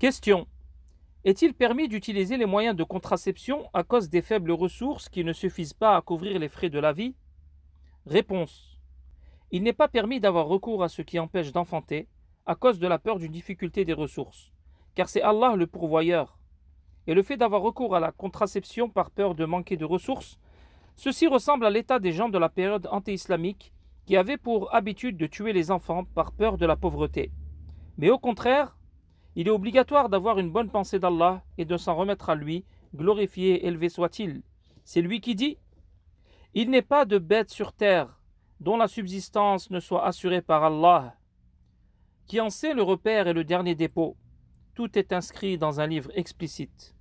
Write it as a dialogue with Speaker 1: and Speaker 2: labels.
Speaker 1: Question. Est-il permis d'utiliser les moyens de contraception à cause des faibles ressources qui ne suffisent pas à couvrir les frais de la vie Réponse. Il n'est pas permis d'avoir recours à ce qui empêche d'enfanter à cause de la peur d'une difficulté des ressources, car c'est Allah le pourvoyeur. Et le fait d'avoir recours à la contraception par peur de manquer de ressources, ceci ressemble à l'état des gens de la période anti-islamique qui avaient pour habitude de tuer les enfants par peur de la pauvreté. Mais au contraire, il est obligatoire d'avoir une bonne pensée d'Allah et de s'en remettre à lui, glorifié et élevé soit-il. C'est lui qui dit Il n'est pas de bête sur terre dont la subsistance ne soit assurée par Allah, qui en sait le repère et le dernier dépôt. Tout est inscrit dans un livre explicite.